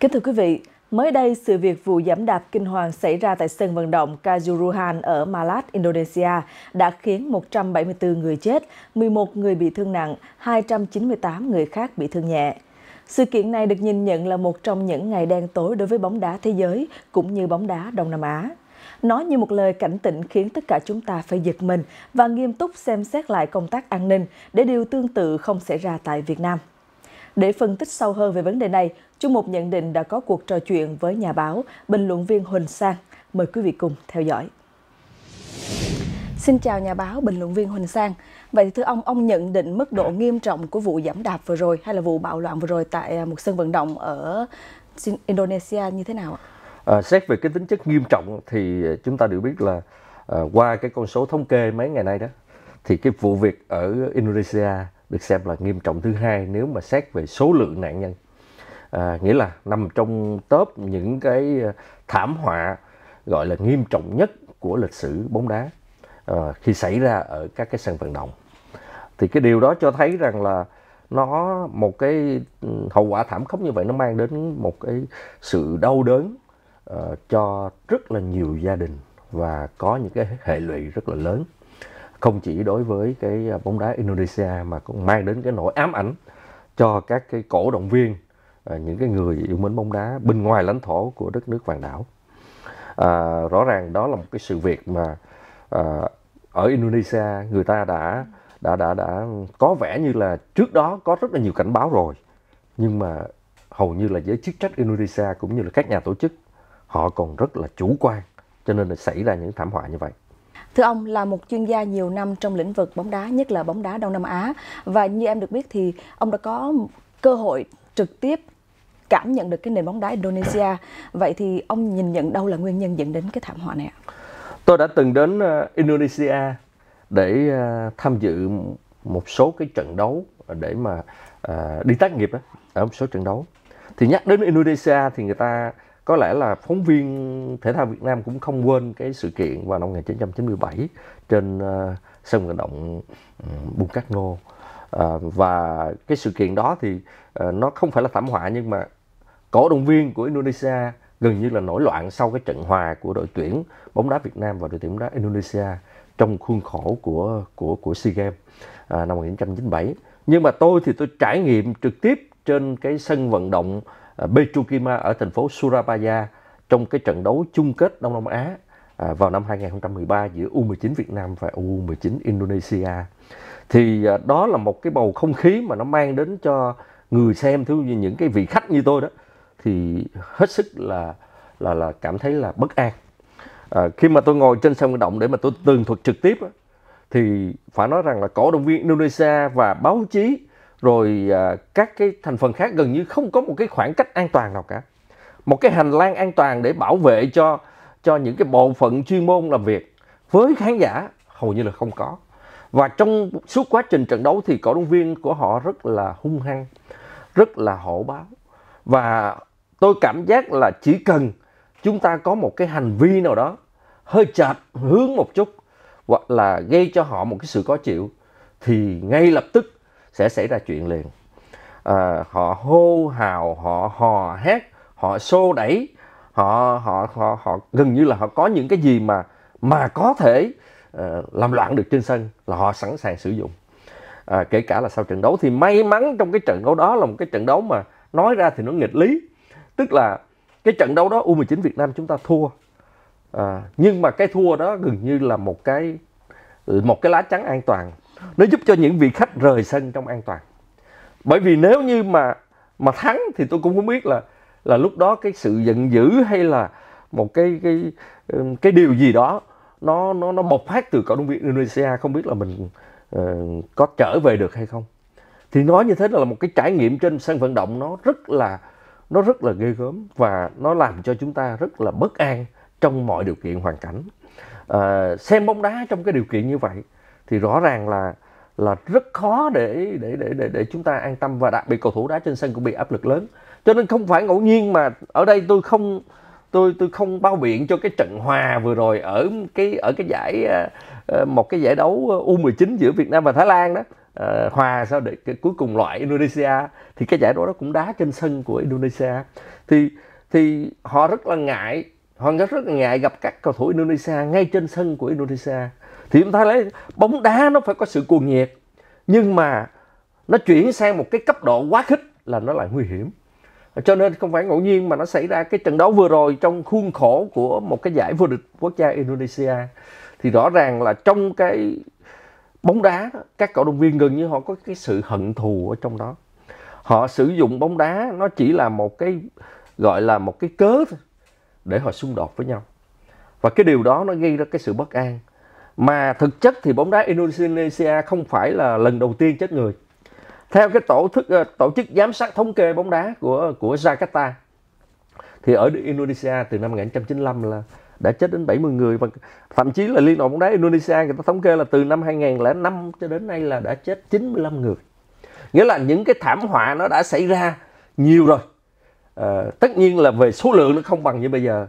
Kính thưa quý vị, mới đây sự việc vụ giảm đạp kinh hoàng xảy ra tại sân vận động Kajuruhan ở Malat, Indonesia đã khiến 174 người chết, 11 người bị thương nặng, 298 người khác bị thương nhẹ. Sự kiện này được nhìn nhận là một trong những ngày đen tối đối với bóng đá thế giới cũng như bóng đá Đông Nam Á. Nó như một lời cảnh tỉnh khiến tất cả chúng ta phải giật mình và nghiêm túc xem xét lại công tác an ninh để điều tương tự không xảy ra tại Việt Nam. Để phân tích sâu hơn về vấn đề này, Chung một nhận định đã có cuộc trò chuyện với nhà báo, bình luận viên Huỳnh Sang. Mời quý vị cùng theo dõi. Xin chào nhà báo, bình luận viên Huỳnh Sang. Vậy thì thưa ông, ông nhận định mức độ nghiêm trọng của vụ giảm đạp vừa rồi hay là vụ bạo loạn vừa rồi tại à, một sân vận động ở Indonesia như thế nào ạ? À, xét về cái tính chất nghiêm trọng thì chúng ta đều biết là à, qua cái con số thống kê mấy ngày nay đó thì cái vụ việc ở Indonesia được xem là nghiêm trọng thứ hai nếu mà xét về số lượng nạn nhân à, nghĩa là nằm trong top những cái ờ, thảm họa gọi là nghiêm trọng nhất của lịch sử bóng đá à, khi xảy ra ở các cái sân vận động thì cái điều đó cho thấy rằng là nó một cái ừ, hậu quả thảm khốc như vậy nó mang đến một cái sự đau đớn uh, cho rất là nhiều gia đình và có những cái hệ lụy rất là lớn không chỉ đối với cái bóng đá Indonesia mà cũng mang đến cái nỗi ám ảnh cho các cái cổ động viên À, những cái người yêu mến bóng đá bên ngoài lãnh thổ của đất nước vàng đảo à, rõ ràng đó là một cái sự việc mà à, ở Indonesia người ta đã đã đã đã có vẻ như là trước đó có rất là nhiều cảnh báo rồi nhưng mà hầu như là giới chức trách Indonesia cũng như là các nhà tổ chức họ còn rất là chủ quan cho nên là xảy ra những thảm họa như vậy. Thưa ông là một chuyên gia nhiều năm trong lĩnh vực bóng đá nhất là bóng đá Đông Nam Á và như em được biết thì ông đã có cơ hội trực tiếp cảm nhận được cái nền bóng đá Indonesia. Vậy thì ông nhìn nhận đâu là nguyên nhân dẫn đến cái thảm họa này ạ? Tôi đã từng đến ờ, Indonesia để ờ, tham dự một số cái trận đấu để mà ờ, đi tác nghiệp ở một số trận đấu. Thì nhắc đến Indonesia thì người ta có lẽ là phóng viên thể thao Việt Nam cũng không quên cái sự kiện vào năm 1997 trên sân vận động ừ, Bung Cát Ngô. À, và cái sự kiện đó thì à, nó không phải là thảm họa nhưng mà cổ động viên của Indonesia gần như là nổi loạn sau cái trận hòa của đội tuyển bóng đá Việt Nam và đội tuyển bóng đá Indonesia trong khuôn khổ của của của SEA Games à, năm 1997. Nhưng mà tôi thì tôi trải nghiệm trực tiếp trên cái sân vận động Petrokima à, ở thành phố Surabaya trong cái trận đấu chung kết Đông Nam Á à, vào năm 2013 giữa U19 Việt Nam và U19 Indonesia. Thì à, đó là một cái bầu không khí mà nó mang đến cho người xem thứ như những cái vị khách như tôi đó thì hết sức là là là cảm thấy là bất an à, khi mà tôi ngồi trên sân vận động để mà tôi tường thuật trực tiếp thì phải nói rằng là cổ động viên Indonesia và báo chí rồi à, các cái thành phần khác gần như không có một cái khoảng cách an toàn nào cả một cái hành lang an toàn để bảo vệ cho cho những cái bộ phận chuyên môn làm việc với khán giả hầu như là không có và trong suốt quá trình trận đấu thì cổ động viên của họ rất là hung hăng rất là hổ báo và tôi cảm giác là chỉ cần chúng ta có một cái hành vi nào đó hơi chệch hướng một chút hoặc là gây cho họ một cái sự khó chịu thì ngay lập tức sẽ xảy ra chuyện liền à, họ hô hào họ hò hét họ xô đẩy họ họ họ họ gần như là họ có những cái gì mà mà có thể uh, làm loạn được trên sân là họ sẵn sàng sử dụng à, kể cả là sau trận đấu thì may mắn trong cái trận đấu đó là một cái trận đấu mà nói ra thì nó nghịch lý tức là cái trận đấu đó U19 Việt Nam chúng ta thua à, nhưng mà cái thua đó gần như là một cái một cái lá chắn an toàn nó giúp cho những vị khách rời sân trong an toàn bởi vì nếu như mà mà thắng thì tôi cũng không biết là là lúc đó cái sự giận dữ hay là một cái cái cái điều gì đó nó nó nó bộc phát từ cầu thủ Việt Indonesia không biết là mình uh, có trở về được hay không thì nói như thế là một cái trải nghiệm trên sân vận động nó rất là nó rất là ghê gớm và nó làm cho chúng ta rất là bất an trong mọi điều kiện hoàn cảnh à, xem bóng đá trong cái điều kiện như vậy thì rõ ràng là là rất khó để để để để, để chúng ta an tâm và đặc biệt cầu thủ đá trên sân cũng bị áp lực lớn cho nên không phải ngẫu nhiên mà ở đây tôi không tôi tôi không bao biện cho cái trận hòa vừa rồi ở cái ở cái giải à, à, một cái giải đấu à, U19 giữa Việt Nam và Thái Lan đó Ờ, hòa sao để cái cuối cùng loại Indonesia thì cái giải đấu đó cũng đá trên sân của Indonesia thì thì họ rất là ngại họ rất là ngại gặp các cầu thủ Indonesia ngay trên sân của Indonesia thì chúng ta lấy bóng đá nó phải có sự cuồng nhiệt nhưng mà nó chuyển sang một cái cấp độ quá khích là nó lại nguy hiểm cho nên không phải ngẫu nhiên mà nó xảy ra cái trận đấu vừa rồi trong khuôn khổ của một cái giải vô địch quốc gia Indonesia thì rõ ràng là trong cái bóng đá các cổ động viên gần như họ có cái sự hận thù ở trong đó họ sử dụng bóng đá nó chỉ là một cái gọi là một cái cớ thôi để họ xung đột với nhau và cái điều đó nó gây ra cái sự bất an mà thực chất thì bóng đá Indonesia không phải là lần đầu tiên chết người theo cái tổ thức ờ, tổ chức giám sát thống kê bóng đá của của Jakarta thì ở Indonesia từ năm 1995 là đã chết đến 70 người và thậm chí là Liên đoàn bóng đá Indonesia người ta thống kê là từ năm 2005 cho đến nay là đã chết 95 người. Nghĩa là những cái thảm họa nó đã xảy ra nhiều rồi. À, tất nhiên là về số lượng nó không bằng như bây giờ.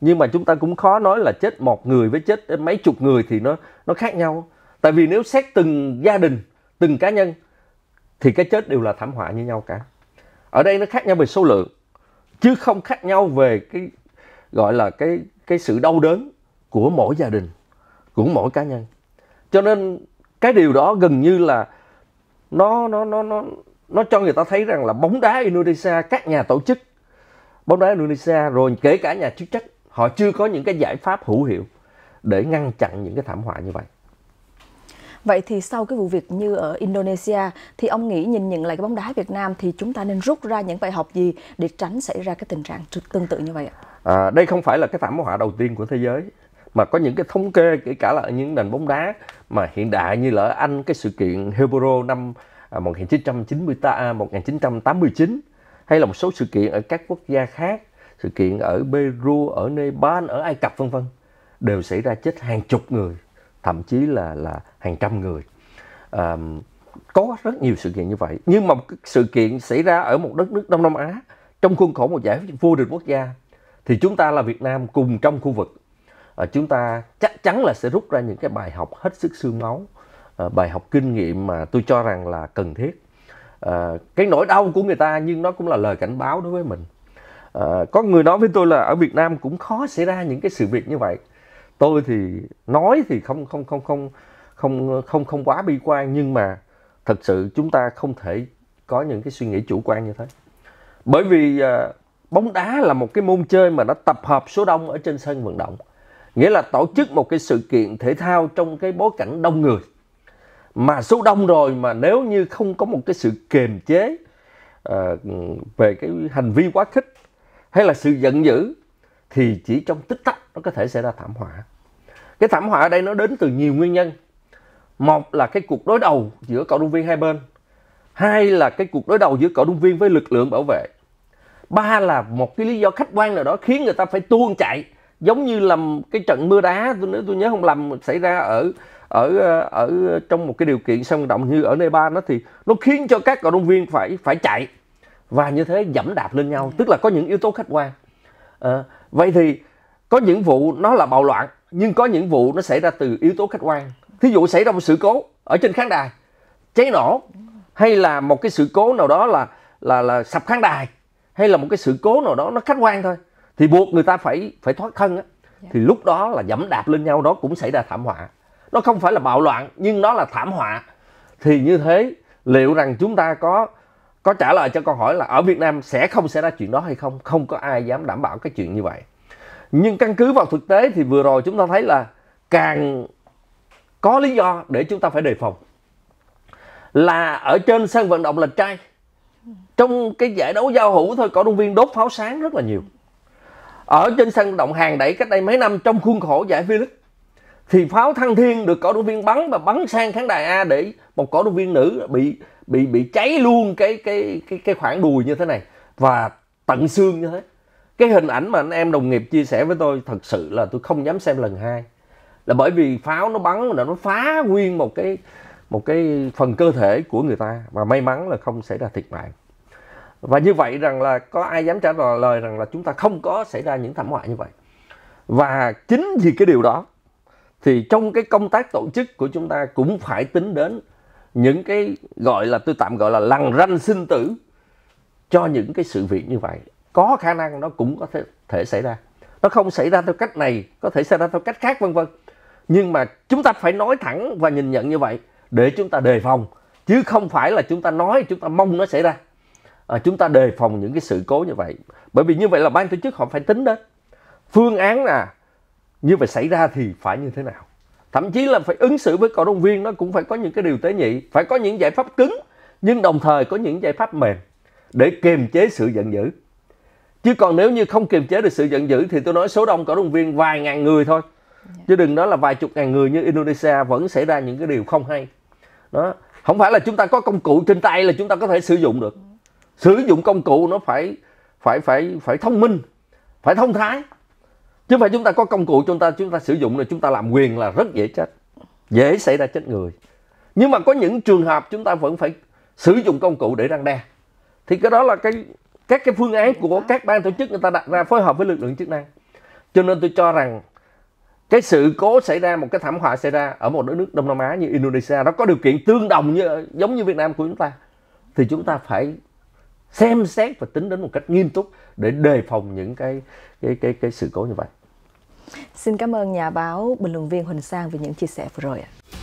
Nhưng mà chúng ta cũng khó nói là chết một người với chết mấy chục người thì nó nó khác nhau. Tại vì nếu xét từng gia đình, từng cá nhân thì cái chết đều là thảm họa như nhau cả. Ở đây nó khác nhau về số lượng chứ không khác nhau về cái gọi là cái cái sự đau đớn của mỗi gia đình của mỗi cá nhân cho nên cái điều đó gần như là nó nó nó nó nó cho người ta thấy rằng là bóng đá Indonesia các nhà tổ chức bóng đá Indonesia rồi kể cả nhà chức trách họ chưa có những cái giải pháp hữu hiệu để ngăn chặn những cái thảm họa như vậy Vậy thì sau cái vụ việc như ở Indonesia thì ông nghĩ nhìn nhận lại cái bóng đá Việt Nam thì chúng ta nên rút ra những bài học gì để tránh xảy ra cái tình trạng tương tự như vậy ạ? À, đây không phải là cái thảm họa đầu tiên của thế giới mà có những cái thống kê kể cả là ở những nền bóng đá mà hiện đại như là ở Anh cái sự kiện Heboro năm 1990 à, 1989 à, hay là một số sự kiện ở các quốc gia khác, sự kiện ở Peru, ở Nepal, ở Ai Cập vân vân đều xảy ra chết hàng chục người, thậm chí là là hàng trăm người. À, có rất nhiều sự kiện như vậy, nhưng mà một sự kiện xảy ra ở một đất nước Đông Nam Á trong khuôn khổ một giải vô địch quốc gia thì chúng ta là Việt Nam cùng trong khu vực à, chúng ta chắc chắn là sẽ rút ra những cái bài học hết sức xương máu à, bài học kinh nghiệm mà tôi cho rằng là cần thiết à, cái nỗi đau của người ta nhưng nó cũng là lời cảnh báo đối với mình à, có người nói với tôi là ở Việt Nam cũng khó xảy ra những cái sự việc như vậy tôi thì nói thì không không không không không không không quá bi quan nhưng mà thật sự chúng ta không thể có những cái suy nghĩ chủ quan như thế bởi vì à, bóng đá là một cái môn chơi mà nó tập hợp số đông ở trên sân vận động nghĩa là tổ chức một cái sự kiện thể thao trong cái bối cảnh đông người mà số đông rồi mà nếu như không có một cái sự kiềm chế uh, về cái hành vi quá khích hay là sự giận dữ thì chỉ trong tích tắc nó có thể xảy ra thảm họa cái thảm họa ở đây nó đến từ nhiều nguyên nhân một là cái cuộc đối đầu giữa cầu động viên hai bên hai là cái cuộc đối đầu giữa cầu động viên với lực lượng bảo vệ ba là một cái lý do khách quan nào đó khiến người ta phải tuôn chạy giống như là cái trận mưa đá tôi nếu tôi nhớ không lầm xảy ra ở ở ở trong một cái điều kiện sân động như ở Nepal nó thì nó khiến cho các cổ động viên phải phải chạy và như thế dẫm đạp lên nhau tức là có những yếu tố khách quan à, vậy thì có những vụ nó là bạo loạn nhưng có những vụ nó xảy ra từ yếu tố khách quan thí dụ xảy ra một sự cố ở trên khán đài cháy nổ hay là một cái sự cố nào đó là là là sập khán đài hay là một cái sự cố nào đó nó khách quan thôi thì buộc người ta phải phải thoát thân á dạ. thì lúc đó là dẫm đạp lên nhau đó cũng xảy ra thảm họa nó không phải là bạo loạn nhưng nó là thảm họa thì như thế liệu rằng chúng ta có có trả lời cho câu hỏi là ở Việt Nam sẽ không xảy ra chuyện đó hay không không có ai dám đảm bảo cái chuyện như vậy nhưng căn cứ vào thực tế thì vừa rồi chúng ta thấy là càng có lý do để chúng ta phải đề phòng là ở trên sân vận động lệch trai trong cái giải đấu giao hữu thôi cổ động viên đốt pháo sáng rất là nhiều ở trên sân động hàng đẩy cách đây mấy năm trong khuôn khổ giải V-League thì pháo thăng thiên được cổ động viên bắn và bắn sang khán đài A để một cổ động viên nữ bị bị bị cháy luôn cái cái cái cái khoảng đùi như thế này và tận xương như thế cái hình ảnh mà anh em đồng nghiệp chia sẻ với tôi thật sự là tôi không dám xem lần hai là bởi vì pháo nó bắn là nó phá nguyên một cái một cái phần cơ thể của người ta và may mắn là không xảy ra thiệt mạng và như vậy rằng là có ai dám trả lời rằng là chúng ta không có xảy ra những thảm họa như vậy và chính vì cái điều đó thì trong cái công tác tổ chức của chúng ta cũng phải tính đến những cái gọi là tôi tạm gọi là lằn ranh sinh tử cho những cái sự việc như vậy có khả năng nó cũng có thể, thể xảy ra nó không xảy ra theo cách này có thể xảy ra theo cách khác vân vân nhưng mà chúng ta phải nói thẳng và nhìn nhận như vậy để chúng ta đề phòng chứ không phải là chúng ta nói chúng ta mong nó xảy ra à, chúng ta đề phòng những cái sự cố như vậy bởi vì như vậy là ban tổ chức họ phải tính đến phương án là như vậy xảy ra thì phải như thế nào thậm chí là phải ứng xử với cổ động viên nó cũng phải có những cái điều tế nhị phải có những giải pháp cứng nhưng đồng thời có những giải pháp mềm để kiềm chế sự giận dữ chứ còn nếu như không kiềm chế được sự giận dữ thì tôi nói số đông cổ động viên vài ngàn người thôi chứ đừng nói là vài chục ngàn người như Indonesia vẫn xảy ra những cái điều không hay đó không phải là chúng ta có công cụ trên tay là chúng ta có thể sử dụng được sử dụng công cụ nó phải phải phải phải thông minh phải thông thái chứ không phải chúng ta có công cụ chúng ta chúng ta sử dụng là chúng ta làm quyền là rất dễ chết dễ xảy ra chết người nhưng mà có những trường hợp chúng ta vẫn phải sử dụng công cụ để răng đe thì cái đó là cái các cái phương án của các ban tổ chức người ta đặt ra phối hợp với lực lượng chức năng cho nên tôi cho rằng cái sự cố xảy ra một cái thảm họa xảy ra ở một đất nước Đông Nam Á như Indonesia nó có điều kiện tương đồng như giống như Việt Nam của chúng ta thì chúng ta phải xem xét và tính đến một cách nghiêm túc để đề phòng những cái cái cái cái sự cố như vậy. Xin cảm ơn nhà báo bình luận viên Huỳnh Sang vì những chia sẻ vừa rồi ạ.